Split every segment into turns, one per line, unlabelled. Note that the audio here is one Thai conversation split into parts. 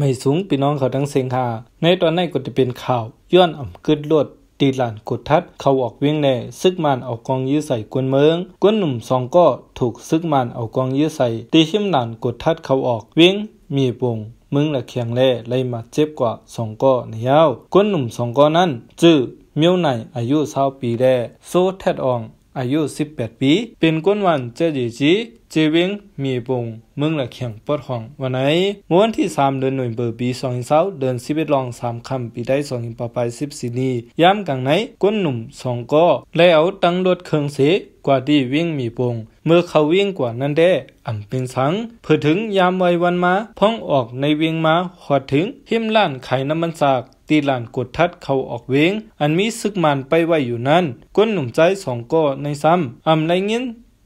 ไม่สูงพี่น้องเขาทั้งเสียงหาในตอนในก็จะเป็นข่าวย้อนอ่ำกึดลวดตีหลานกดทัดเขาออกวิ่งแน่ซึกมันเอากองยื้อใส่กวนเมืองกวนหนุ่มสองก็ถูกซึกมันเอากองยื้อใส่ ตีชิมหลานกดทัดเขาออกวิ่งมีปงมึงละเคียงแล่ไล่มาเจ็บกว่าสองก้อเนียวกวนหนุ่มสองก้อนั้นจื้อเมียวไหนอายุเศร้าปีแร่โซแทดอองอายุ 18 ปี เป็นก้นวันเจดีจี เจวิงมีปงเมืองละเขียงปดห้องวันไหน วันที่ 3 เดือนหน่วยเบอร์ปี2เสาเดินสิบเองสามคำปีได้สนปปายี่นี้ยามกลางไหนก้นหนุ่มสองก้อแล้วตั้งรถเครื่องเสกว่าที่วิ่งมีปง เมื่อเขาวิ่งกว่านั้นแด้อำเป็นสัง เพื่อถึงยามวัยวันมาพ้องออกในเวียงมาหอดถึงหิมล้านไข่น้ำมันสากตีหลานกดทัดเขาออกเวง อันมีซึกมันไปไว้อยู่นั้น ก้นหนุ่มใจสองก่อในซ้ำอำไรเงิน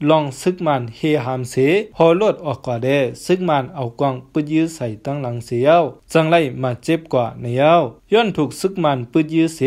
ลองซึกมันเฮหามเสพอลดออกกว่าแดซึกมันเอากวางปืดยื้อใส่ตั้งหลังเสียว จังไรมาเจ็บกว่าในเย้าย้อนถูกซึกมันปืดยื้อเส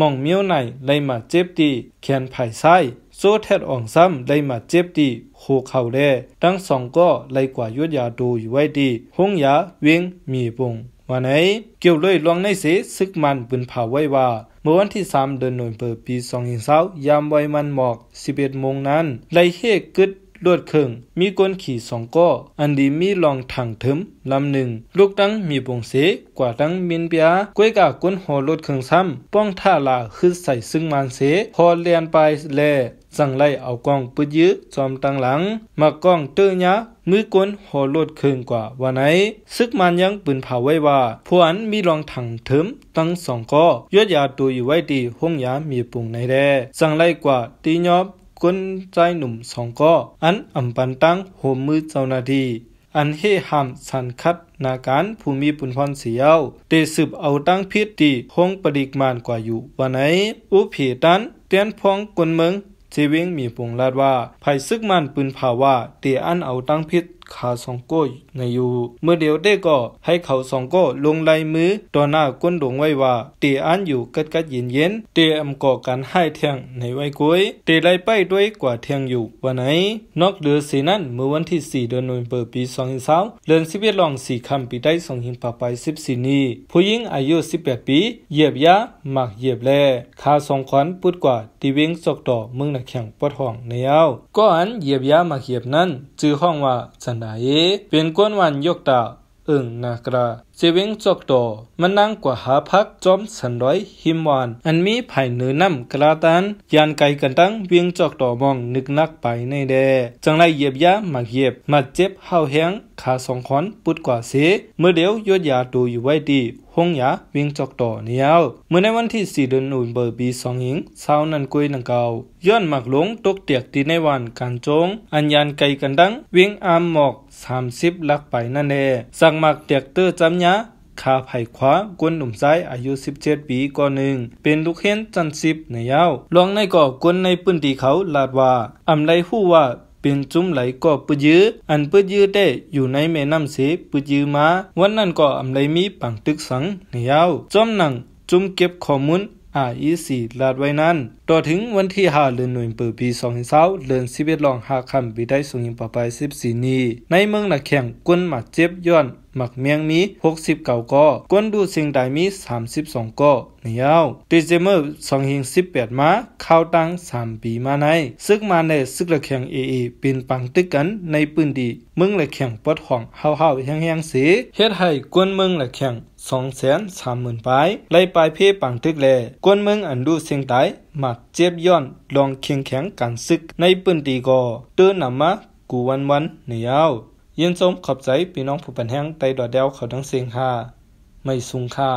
มองเมี้ยวในไรมาเจ็บตีแขนผผ่ไส้โซแทดอ่องซ้ำไรมาเจ็บตีโคเข่าแดทั้งสองก็ไลกว่ายวดยาดูอยู่ไว้ดีห้องยาเวงมีปงวันไหนเกี่ยวเลยลวงในเสซึกมันปืนเผาไว้ว่าเมื่อวันที่ 3 เดือนนวเปิดปี2เสายามไวมันหมอก 11 โมงนั้นไรเฮกึดลวดเคร่งมีก้นขี่สองก้ออันดีมีลองถังถึมลำหนึ่งลูกตั้งมีปงเสกว่าตั้งมินเปียก้วยกาก้นหัวรถเครื่องซ้ำป้องท่าลาคือใส่ซึ่งมันเสพอเลียนไปแลสั่งไล่เอากองปืดยื้อจอมตังหลังมากองเตื้อยะมือกวนหอรลดเคืองกว่าวันไหน ซึกมันยังปืนเผาไว้ว่าผัวนมีรองถังเถิมตั้งสองก้อยอดยาตัวอยู่ไว้ดีห้องยามีปุ่งในแดสั่งไล่กว่าตียอบกุนใจหนุ่มสองก้ออันอ่ำปันตั้งโหมมือเจ้านาทีอันเฮหามสันคัดนาการภูมิปุนพรเสียวเตสืบเอาตั้งพิษตีห้องปริกมานกว่าอยู่วันไหน อุผีตัน เตียนพองกวนเมืองชีวิงมีปวงลาดว่าไผซึกมันปืนภาวะเตียอันเอาตั้งพิษขาสองก็ในอยู่ เมื่อเดียวได้ก็ให้เขาสองก็ลงลายมือต่อหน้าก้นดวงไว้ว่าเตีอันอยู่กัดกัดเย็นเย็นเตอยมก่อการให้เทียงในไว้กวยเตีไลไปด้วยกว่าเทียงอยู่วันไหนนอกเดือสีนั้นเมื่อวันที่่เดือนนวเปิดปี2 0 2 0เดือน็ดลอง่คำปีได้งหิงปาไปี่นี้ผู้หญิงอายุสิบแปดปีเหยียบยาหมักเหยียบแลขาสองขวัญพูดกว่าตีิวงสกต่อมึงนักแข่งปวดห้องในเอาก็อันเหยียบยาหมักเหยียบนั้นจื้อห้องว่าสันาหนเป็นก้นวันยกตาอึ่งนากระเจวิงจอกตมันน่งกว่าหาพักจอมสันร้อยหิมวานอันมีภายเหนือน้ำกระตันยานไกกันตั้งเวียงจอกตอมองนึกนักไปในแดจังไรเหยียบยาหมักเหยียบมัเจ็บเฮาแหงคาสองคอนปุดกว่าเสเมื่อเดียวยอดยาตูอยู่ไว้ดี ห้องยาวิ่งจอกต่อเนียวเมื่อในวันที่สี่เดือนอุ่นเบอร์บีสองหิงสาวนันกุยนังเกาย้อนหมักหลงตกเตียกตีในวันการจง อัญญานไกกันดัง วิ่งอามหมอกสสามิบลักไปนั่นเอสักหมักเตียกเตอร์จำยะคาไผ่คว้าก้นหนุ่มซายอายุ17ปีก่อนหนึ่งเป็นลูกเห็นจันสิบในยาวลองในก่อก้นในปื้นตีเขาลาดว่าอำไลผู้ว่าเป็นจุ้มไหลก็ปืยืออันปืยืดอได้อยู่ในแม่น้ำเสปืยือมา วันนั้นก็อำไลมีปังตึกสังเหนียวจอมหนังจุ้มเก็บข้อมูลีสีลาดไว้นั้น ต่อถึงวันที่หาเดือนหน่วยปิอปีสอ2 0 2าเดือนิบรองาคำปีได้ส่งยิงปะไปสสิบี่นี ในเมืองหนักแข่งกุนหมาเจ็บย้อนหมักเมียงมี69ก่อกวนดูสิงไดมี32ก่อเนียวดีเจเมอร์2018มาเข้าตั้ง3ปีมาในซึกมาในซึกละแข่งเอเอป็นปังตึกกันในปืนดีมึงละแข่งปดห้องเฮาๆแห้งๆสีเฮ็ดให้กวนมึงละแข่ง230,000ปายไล่ปลายเพปังตึกแลกวนมึงอันดูเสียงไายมักเจ็บย้อนลองเคียงแข็งกันซึกในปืนตีก่อเตือนนำมากูวันๆเนียวยินสมมขอบใจพี่น้องผู้ปันแห้งไตดอดเดวเขาทั้งเสียงค่าไม่สูงค่า